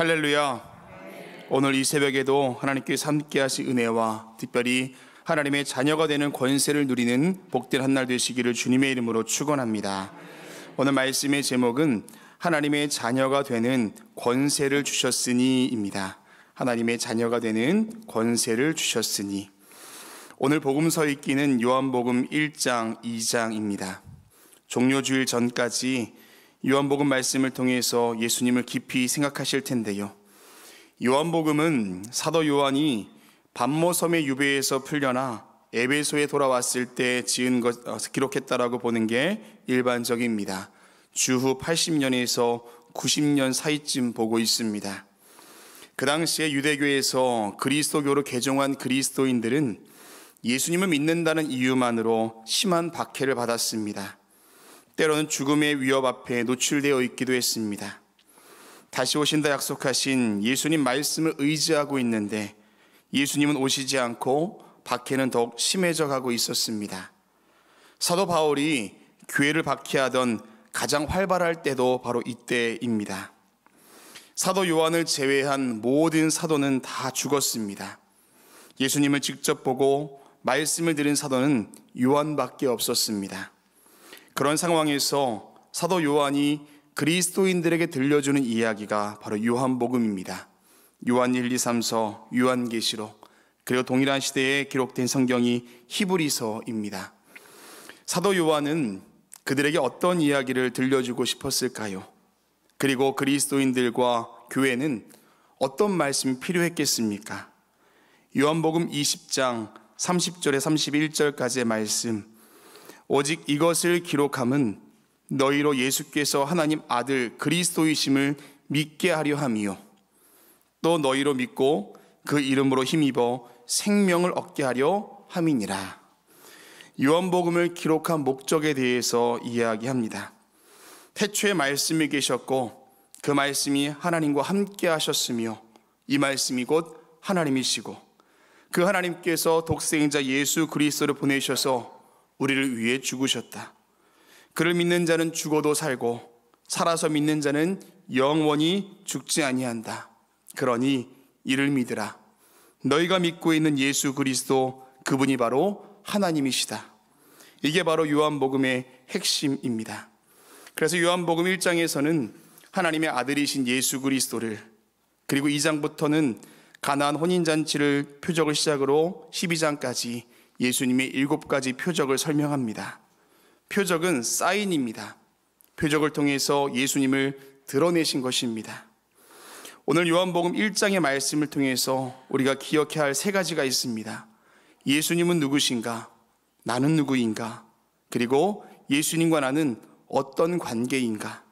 할렐루야. 오늘 이 새벽에도 하나님께삼함 하신 은혜와 특별히 하나님의 자녀가 되는 권세를 누리는 복된 한날 되시기를 주님의 이름으로 축원합니다. 오늘 말씀의 제목은 하나님의 자녀가 되는 권세를 주셨으니입니다. 하나님의 자녀가 되는 권세를 주셨으니 오늘 복음서 읽기는 요한복음 1장 2장입니다. 종료주일 전까지 요한복음 말씀을 통해서 예수님을 깊이 생각하실 텐데요. 요한복음은 사도 요한이 반모섬의 유배에서 풀려나 에베소에 돌아왔을 때 지은 것 어, 기록했다라고 보는 게 일반적입니다. 주후 80년에서 90년 사이쯤 보고 있습니다. 그 당시에 유대교에서 그리스도교로 개종한 그리스도인들은 예수님을 믿는다는 이유만으로 심한 박해를 받았습니다. 때로는 죽음의 위협 앞에 노출되어 있기도 했습니다. 다시 오신다 약속하신 예수님 말씀을 의지하고 있는데 예수님은 오시지 않고 박해는 더욱 심해져 가고 있었습니다. 사도 바울이 교회를 박해하던 가장 활발할 때도 바로 이때입니다. 사도 요한을 제외한 모든 사도는 다 죽었습니다. 예수님을 직접 보고 말씀을 들은 사도는 요한밖에 없었습니다. 그런 상황에서 사도 요한이 그리스도인들에게 들려주는 이야기가 바로 요한복음입니다. 요한 1, 2, 3서, 요한계시록, 그리고 동일한 시대에 기록된 성경이 히브리서입니다. 사도 요한은 그들에게 어떤 이야기를 들려주고 싶었을까요? 그리고 그리스도인들과 교회는 어떤 말씀이 필요했겠습니까? 요한복음 20장 30절에 31절까지의 말씀, 오직 이것을 기록함은 너희로 예수께서 하나님 아들 그리스도이심을 믿게 하려 함이요. 또 너희로 믿고 그 이름으로 힘입어 생명을 얻게 하려 함이니라. 요한복음을 기록한 목적에 대해서 이야기합니다. 태초에 말씀이 계셨고 그 말씀이 하나님과 함께 하셨으며 이 말씀이 곧 하나님이시고 그 하나님께서 독생자 예수 그리스도를 보내셔서 우리를 위해 죽으셨다. 그를 믿는 자는 죽어도 살고 살아서 믿는 자는 영원히 죽지 아니한다. 그러니 이를 믿으라. 너희가 믿고 있는 예수 그리스도 그분이 바로 하나님이시다. 이게 바로 요한복음의 핵심입니다. 그래서 요한복음 1장에서는 하나님의 아들이신 예수 그리스도를 그리고 2장부터는 가나 혼인 잔치를 표적을 시작으로 12장까지 예수님의 일곱 가지 표적을 설명합니다. 표적은 사인입니다. 표적을 통해서 예수님을 드러내신 것입니다. 오늘 요한복음 1장의 말씀을 통해서 우리가 기억해야 할 세 가지가 있습니다. 예수님은 누구신가? 나는 누구인가? 그리고 예수님과 나는 어떤 관계인가?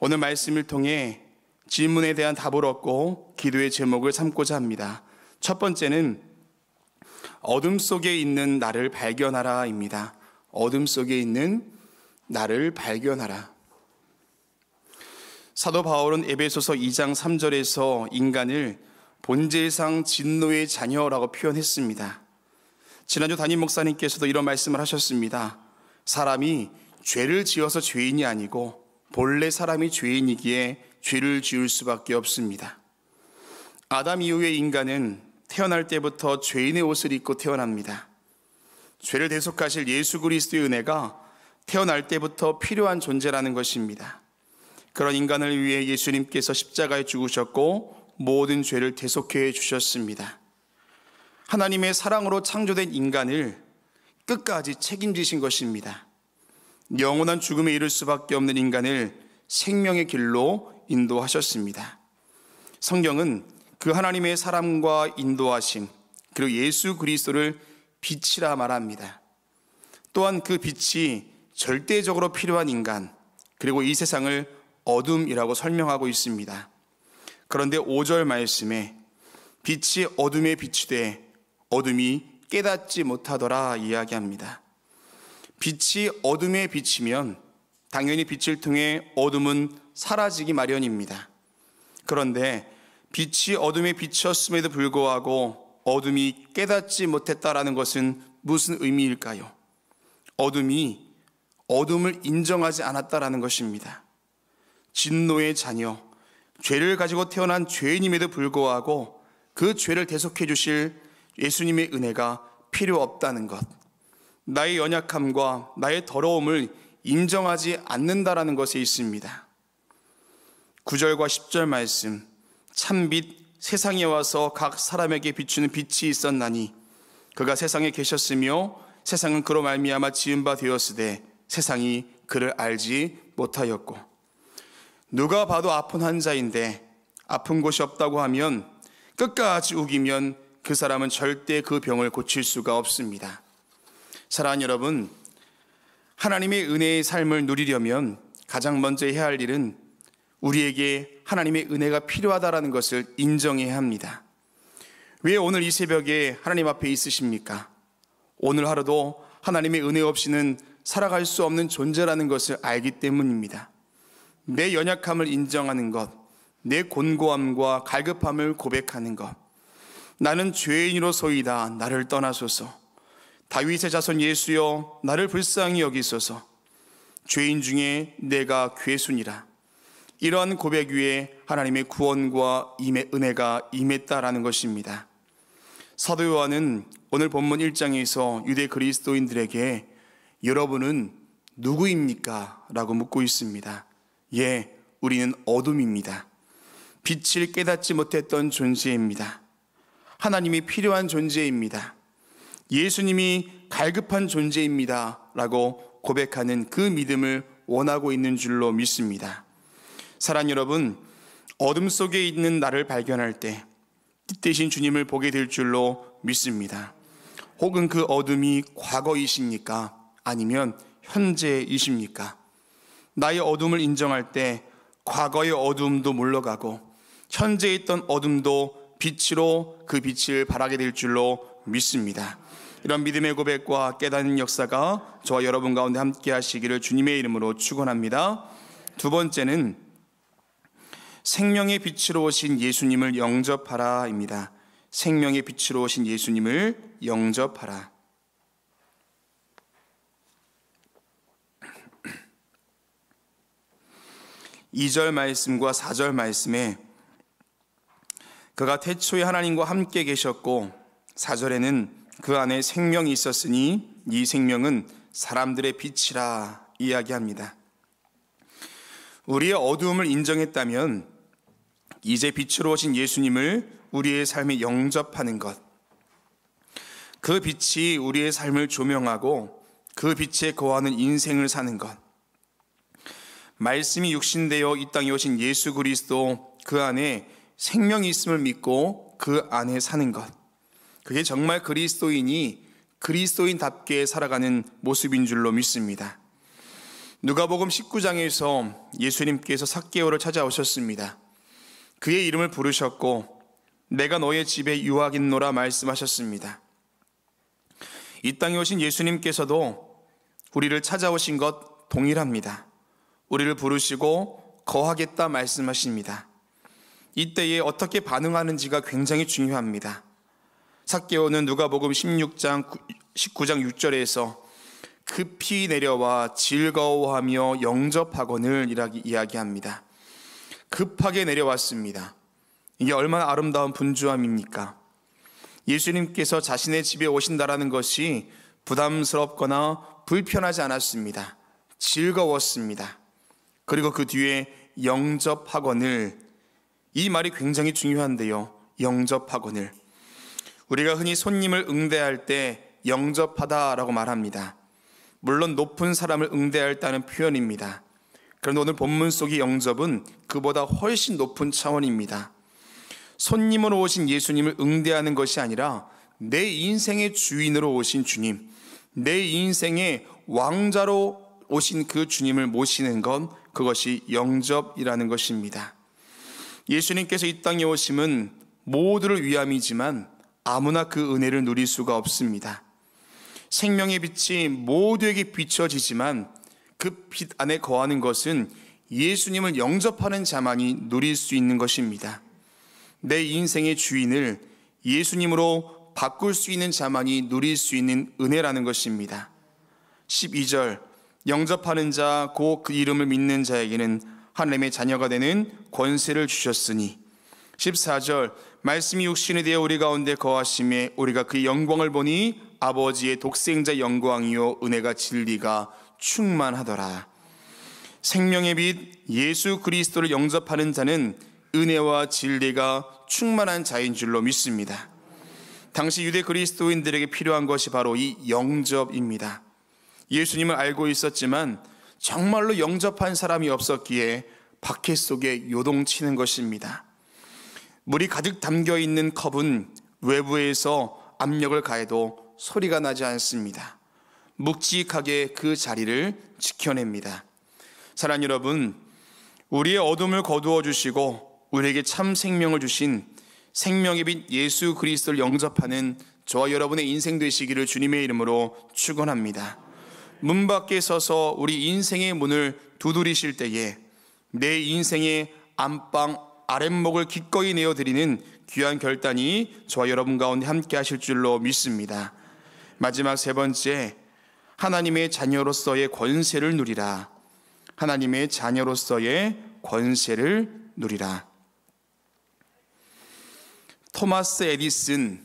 오늘 말씀을 통해 질문에 대한 답을 얻고 기도의 제목을 삼고자 합니다. 첫 번째는 어둠 속에 있는 나를 발견하라입니다. 어둠 속에 있는 나를 발견하라. 사도 바울은 에베소서 2장 3절에서 인간을 본질상 진노의 자녀라고 표현했습니다. 지난주 담임 목사님께서도 이런 말씀을 하셨습니다. 사람이 죄를 지어서 죄인이 아니고 본래 사람이 죄인이기에 죄를 지을 수밖에 없습니다. 아담 이후의 인간은 태어날 때부터 죄인의 옷을 입고 태어납니다. 죄를 대속하실 예수 그리스도의 은혜가 태어날 때부터 필요한 존재라는 것입니다. 그런 인간을 위해 예수님께서 십자가에 죽으셨고 모든 죄를 대속해 주셨습니다. 하나님의 사랑으로 창조된 인간을 끝까지 책임지신 것입니다. 영원한 죽음에 이를 수밖에 없는 인간을 생명의 길로 인도하셨습니다. 성경은 그 하나님의 사람과 인도하심 그리고 예수 그리스도를 빛이라 말합니다. 또한 그 빛이 절대적으로 필요한 인간 그리고 이 세상을 어둠이라고 설명하고 있습니다. 그런데 5절 말씀에 빛이 어둠에 비치되 어둠이 깨닫지 못하더라 이야기합니다. 빛이 어둠에 비치면 당연히 빛을 통해 어둠은 사라지기 마련입니다. 그런데 빛이 어둠에 비쳤음에도 불구하고 어둠이 깨닫지 못했다라는 것은 무슨 의미일까요? 어둠이 어둠을 인정하지 않았다라는 것입니다. 진노의 자녀, 죄를 가지고 태어난 죄인임에도 불구하고 그 죄를 대속해 주실 예수님의 은혜가 필요 없다는 것. 나의 연약함과 나의 더러움을 인정하지 않는다라는 것에 있습니다. 9절과 10절 말씀. 참빛 세상에 와서 각 사람에게 비추는 빛이 있었나니 그가 세상에 계셨으며 세상은 그로 말미암아 지은 바 되었으되 세상이 그를 알지 못하였고 누가 봐도 아픈 환자인데 아픈 곳이 없다고 하면 끝까지 우기면 그 사람은 절대 그 병을 고칠 수가 없습니다. 사랑하는 여러분, 하나님의 은혜의 삶을 누리려면 가장 먼저 해야 할 일은 우리에게 하나님의 은혜가 필요하다라는 것을 인정해야 합니다. 왜 오늘 이 새벽에 하나님 앞에 있으십니까? 오늘 하루도 하나님의 은혜 없이는 살아갈 수 없는 존재라는 것을 알기 때문입니다. 내 연약함을 인정하는 것, 내 곤고함과 갈급함을 고백하는 것. 나는 죄인으로서이다. 나를 떠나소서. 다윗의 자손 예수여 나를 불쌍히 여기소서. 죄인 중에 내가 괴순이라. 이러한 고백 위에 하나님의 구원과 임의 은혜가 임했다라는 것입니다. 사도 요한은 오늘 본문 1장에서 유대 그리스도인들에게 여러분은 누구입니까? 라고 묻고 있습니다. 예, 우리는 어둠입니다. 빛을 깨닫지 못했던 존재입니다. 하나님이 필요한 존재입니다. 예수님이 갈급한 존재입니다. 라고 고백하는 그 믿음을 원하고 있는 줄로 믿습니다. 사랑 여러분, 어둠 속에 있는 나를 발견할 때 뜻대신 주님을 보게 될 줄로 믿습니다. 혹은 그 어둠이 과거이십니까? 아니면 현재이십니까? 나의 어둠을 인정할 때 과거의 어둠도 물러가고 현재 있던 어둠도 빛으로 그 빛을 발하게 될 줄로 믿습니다. 이런 믿음의 고백과 깨닫는 역사가 저와 여러분 가운데 함께 하시기를 주님의 이름으로 축원합니다. 두 번째는 생명의 빛으로 오신 예수님을 영접하라입니다. 생명의 빛으로 오신 예수님을 영접하라. 이절 말씀과 사절 말씀에 그가 태초에 하나님과 함께 계셨고 사절에는그 안에 생명이 있었으니 이 생명은 사람들의 빛이라 이야기합니다. 우리의 어두움을 인정했다면 이제 빛으로 오신 예수님을 우리의 삶에 영접하는 것. 그 빛이 우리의 삶을 조명하고 그 빛에 거하는 인생을 사는 것. 말씀이 육신되어 이 땅에 오신 예수 그리스도 그 안에 생명이 있음을 믿고 그 안에 사는 것. 그게 정말 그리스도인이 그리스도인답게 살아가는 모습인 줄로 믿습니다. 누가복음 19장에서 예수님께서 삭개오를 찾아오셨습니다. 그의 이름을 부르셨고 내가 너의 집에 유학인노라 말씀하셨습니다. 이 땅에 오신 예수님께서도 우리를 찾아오신 것 동일합니다. 우리를 부르시고 거하겠다 말씀하십니다. 이때에 어떻게 반응하는지가 굉장히 중요합니다. 삭개오는 누가복음 16장 19장 6절에서 급히 내려와 즐거워하며 영접하거늘 이야기합니다 급하게 내려왔습니다. 이게 얼마나 아름다운 분주함입니까? 예수님께서 자신의 집에 오신다라는 것이 부담스럽거나 불편하지 않았습니다. 즐거웠습니다. 그리고 그 뒤에 영접하거늘 이 말이 굉장히 중요한데요. 영접하거늘 우리가 흔히 손님을 응대할 때 영접하다라고 말합니다. 물론 높은 사람을 응대할다는 표현입니다. 그런데 오늘 본문 속의 영접은 그보다 훨씬 높은 차원입니다. 손님으로 오신 예수님을 응대하는 것이 아니라 내 인생의 주인으로 오신 주님, 내 인생의 왕자로 오신 그 주님을 모시는 건 그것이 영접이라는 것입니다. 예수님께서 이 땅에 오심은 모두를 위함이지만 아무나 그 은혜를 누릴 수가 없습니다. 생명의 빛이 모두에게 비춰지지만 그 빛 안에 거하는 것은 예수님을 영접하는 자만이 누릴 수 있는 것입니다. 내 인생의 주인을 예수님으로 바꿀 수 있는 자만이 누릴 수 있는 은혜라는 것입니다. 12절 영접하는 자 곧 그 이름을 믿는 자에게는 하나님의 자녀가 되는 권세를 주셨으니 14절 말씀이 육신이 되어 우리 가운데 거하심에 우리가 그 영광을 보니 아버지의 독생자 영광이요 은혜가 진리가 충만하더라. 생명의 빛 예수 그리스도를 영접하는 자는 은혜와 진리가 충만한 자인 줄로 믿습니다. 당시 유대 그리스도인들에게 필요한 것이 바로 이 영접입니다. 예수님을 알고 있었지만 정말로 영접한 사람이 없었기에 바퀴 속에 요동치는 것입니다. 물이 가득 담겨 있는 컵은 외부에서 압력을 가해도 소리가 나지 않습니다. 묵직하게 그 자리를 지켜냅니다. 사랑 여러분, 우리의 어둠을 거두어 주시고 우리에게 참 생명을 주신 생명의 빛 예수 그리스도를 영접하는 저와 여러분의 인생 되시기를 주님의 이름으로 축원합니다. 문 밖에 서서 우리 인생의 문을 두드리실 때에 내 인생의 안방 아랫목을 기꺼이 내어 드리는 귀한 결단이 저와 여러분 가운데 함께 하실 줄로 믿습니다. 마지막 세 번째, 하나님의 자녀로서의 권세를 누리라. 하나님의 자녀로서의 권세를 누리라. 토마스 에디슨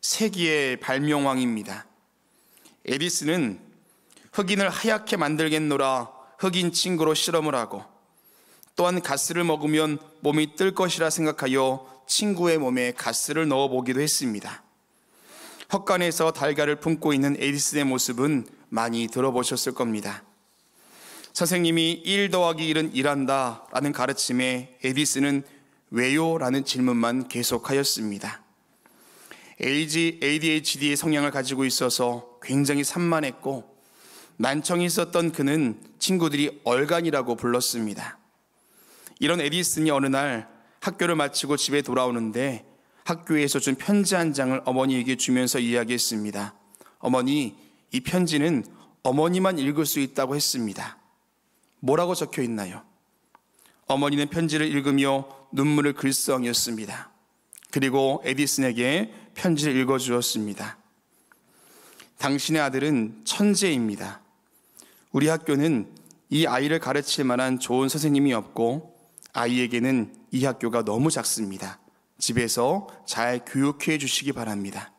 세기의 발명왕입니다. 에디슨은 흑인을 하얗게 만들겠노라 흑인 친구로 실험을 하고 또한 가스를 먹으면 몸이 뜰 것이라 생각하여 친구의 몸에 가스를 넣어 보기도 했습니다. 헛간에서 달걀을 품고 있는 에디슨의 모습은 많이 들어보셨을 겁니다. 선생님이 1 더하기 1은 1한다 라는 가르침에 에디슨은 왜요? 라는 질문만 계속하였습니다. ADHD의 성향을 가지고 있어서 굉장히 산만했고 난청이 있었던 그는 친구들이 얼간이라고 불렀습니다. 이런 에디슨이 어느 날 학교를 마치고 집에 돌아오는데 학교에서 준 편지 한 장을 어머니에게 주면서 이야기했습니다. 어머니, 이 편지는 어머니만 읽을 수 있다고 했습니다. 뭐라고 적혀 있나요? 어머니는 편지를 읽으며 눈물을 글썽였습니다. 그리고 에디슨에게 편지를 읽어 주었습니다. 당신의 아들은 천재입니다. 우리 학교는 이 아이를 가르칠 만한 좋은 선생님이 없고 아이에게는 이 학교가 너무 작습니다. 집에서 잘 교육해 주시기 바랍니다.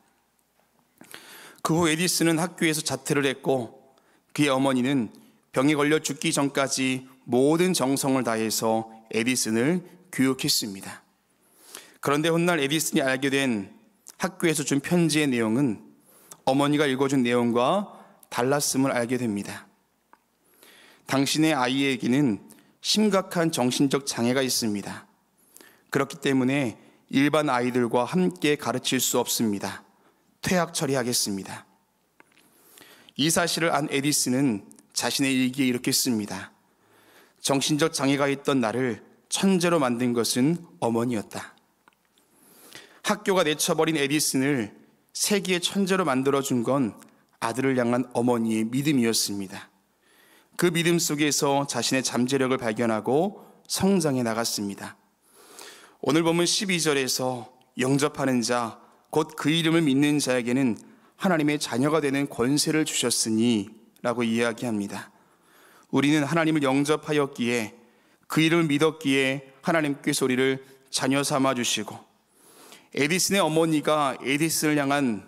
그 후 에디스는 학교에서 자퇴를 했고 그의 어머니는 병에 걸려 죽기 전까지 모든 정성을 다해서 에디슨을 교육했습니다. 그런데 훗날 에디슨이 알게 된 학교에서 준 편지의 내용은 어머니가 읽어준 내용과 달랐음을 알게 됩니다. 당신의 아이에게는 심각한 정신적 장애가 있습니다. 그렇기 때문에 일반 아이들과 함께 가르칠 수 없습니다. 퇴학 처리하겠습니다. 이 사실을 안 에디슨은 자신의 일기에 이렇게 씁니다. 정신적 장애가 있던 나를 천재로 만든 것은 어머니였다. 학교가 내쳐버린 에디슨을 세기의 천재로 만들어준 건 아들을 향한 어머니의 믿음이었습니다. 그 믿음 속에서 자신의 잠재력을 발견하고 성장해 나갔습니다. 오늘 보면 12절에서 영접하는 자, 곧 그 이름을 믿는 자에게는 하나님의 자녀가 되는 권세를 주셨으니 라고 이야기합니다. 우리는 하나님을 영접하였기에 그 이름을 믿었기에 하나님께서 우리를 자녀 삼아 주시고 에디슨의 어머니가 에디슨을 향한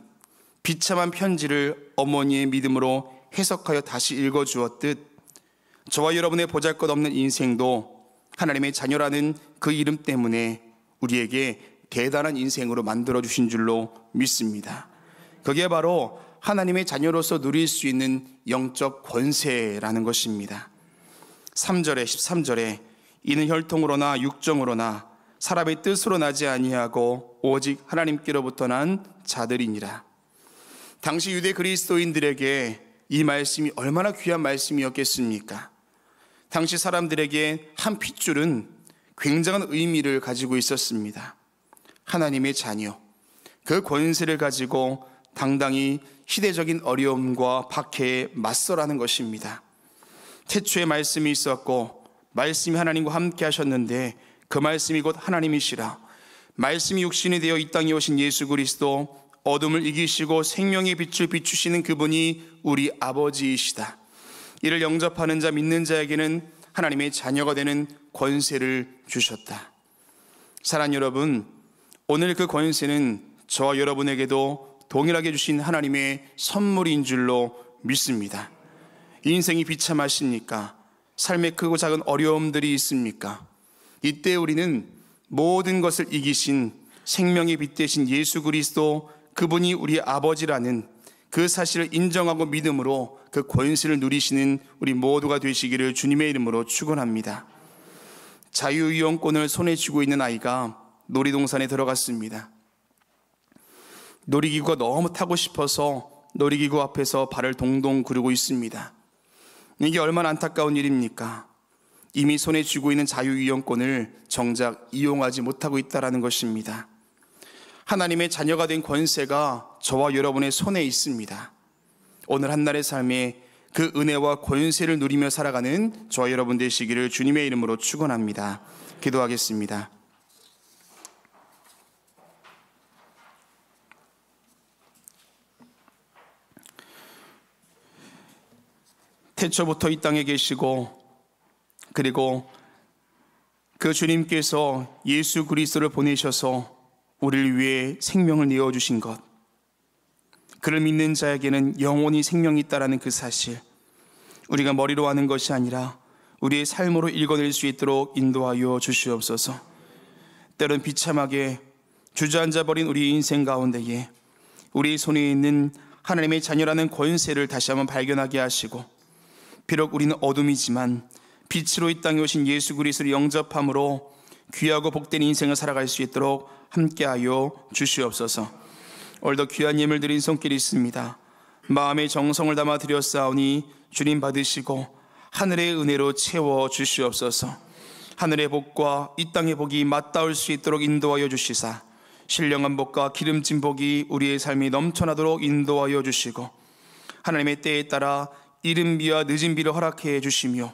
비참한 편지를 어머니의 믿음으로 해석하여 다시 읽어 주었듯 저와 여러분의 보잘것없는 인생도 하나님의 자녀라는 그 이름 때문에 우리에게 대단한 인생으로 만들어 주신 줄로 믿습니다. 그게 바로 하나님의 자녀로서 누릴 수 있는 영적 권세라는 것입니다. 3절에 13절에 이는 혈통으로나 육정으로나 사람의 뜻으로 나지 아니하고 오직 하나님께로부터 난 자들이니라. 당시 유대 그리스도인들에게 이 말씀이 얼마나 귀한 말씀이었겠습니까? 당시 사람들에게 한 핏줄은 굉장한 의미를 가지고 있었습니다. 하나님의 자녀, 그 권세를 가지고 당당히 시대적인 어려움과 박해에 맞서라는 것입니다. 태초에 말씀이 있었고, 말씀이 하나님과 함께 하셨는데, 그 말씀이 곧 하나님이시라. 말씀이 육신이 되어 이 땅에 오신 예수 그리스도, 어둠을 이기시고 생명의 빛을 비추시는 그분이 우리 아버지이시다. 이를 영접하는 자 믿는 자에게는 하나님의 자녀가 되는 권세를 주셨다. 사랑 여러분, 오늘 그 권세는 저와 여러분에게도 동일하게 주신 하나님의 선물인 줄로 믿습니다. 인생이 비참하십니까? 삶의 크고 작은 어려움들이 있습니까? 이때 우리는 모든 것을 이기신 생명의 빛 대신 예수 그리스도 그분이 우리 아버지라는 그 사실을 인정하고 믿음으로 그 권세를 누리시는 우리 모두가 되시기를 주님의 이름으로 축원합니다. 자유이용권을 손에 쥐고 있는 아이가 놀이동산에 들어갔습니다. 놀이기구가 너무 타고 싶어서 놀이기구 앞에서 발을 동동 구르고 있습니다. 이게 얼마나 안타까운 일입니까? 이미 손에 쥐고 있는 자유이용권을 정작 이용하지 못하고 있다는 것입니다. 하나님의 자녀가 된 권세가 저와 여러분의 손에 있습니다. 오늘 한날의 삶에 그 은혜와 권세를 누리며 살아가는 저 여러분 되시기를 주님의 이름으로 축원합니다. 기도하겠습니다. 태초부터 이 땅에 계시고 그리고 그 주님께서 예수 그리스도를 보내셔서 우리를 위해 생명을 내어 주신 것 그를 믿는 자에게는 영원히 생명이 있다라는 그 사실. 우리가 머리로 하는 것이 아니라 우리의 삶으로 읽어낼 수 있도록 인도하여 주시옵소서. 때론 비참하게 주저앉아 버린 우리 인생 가운데에 우리 손에 있는 하나님의 자녀라는 권세를 다시 한번 발견하게 하시고 비록 우리는 어둠이지만 빛으로 이 땅에 오신 예수 그리스도를 영접함으로 귀하고 복된 인생을 살아갈 수 있도록 함께하여 주시옵소서. 오늘도 귀한 예물 드린 손길이 있습니다. 마음의 정성을 담아 드렸사오니 주님 받으시고 하늘의 은혜로 채워 주시옵소서. 하늘의 복과 이 땅의 복이 맞닿을 수 있도록 인도하여 주시사 신령한 복과 기름진 복이 우리의 삶이 넘쳐나도록 인도하여 주시고 하나님의 때에 따라 이른 비와 늦은 비를 허락해 주시며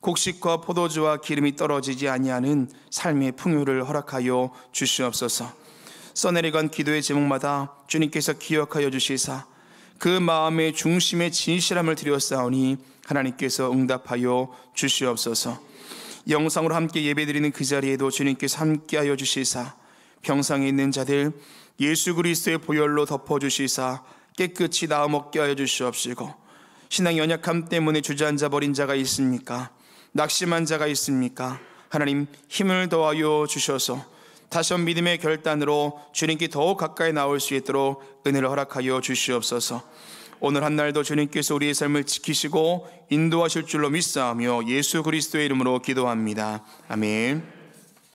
곡식과 포도주와 기름이 떨어지지 아니하는 삶의 풍요를 허락하여 주시옵소서. 써내려간 기도의 제목마다 주님께서 기억하여 주시사 그 마음의 중심에 진실함을 드렸사오니 하나님께서 응답하여 주시옵소서. 영상으로 함께 예배드리는 그 자리에도 주님께서 함께하여 주시사 병상에 있는 자들 예수 그리스도의 보혈로 덮어 주시사 깨끗이 나아 먹게 하여 주시옵시고 신앙 연약함 때문에 주저앉아 버린 자가 있습니까? 낙심한 자가 있습니까? 하나님 힘을 더하여 주셔서 다시 한 믿음의 결단으로 주님께 더욱 가까이 나올 수 있도록 은혜를 허락하여 주시옵소서. 오늘 한날도 주님께서 우리의 삶을 지키시고 인도하실 줄로 믿사하며 예수 그리스도의 이름으로 기도합니다. 아멘.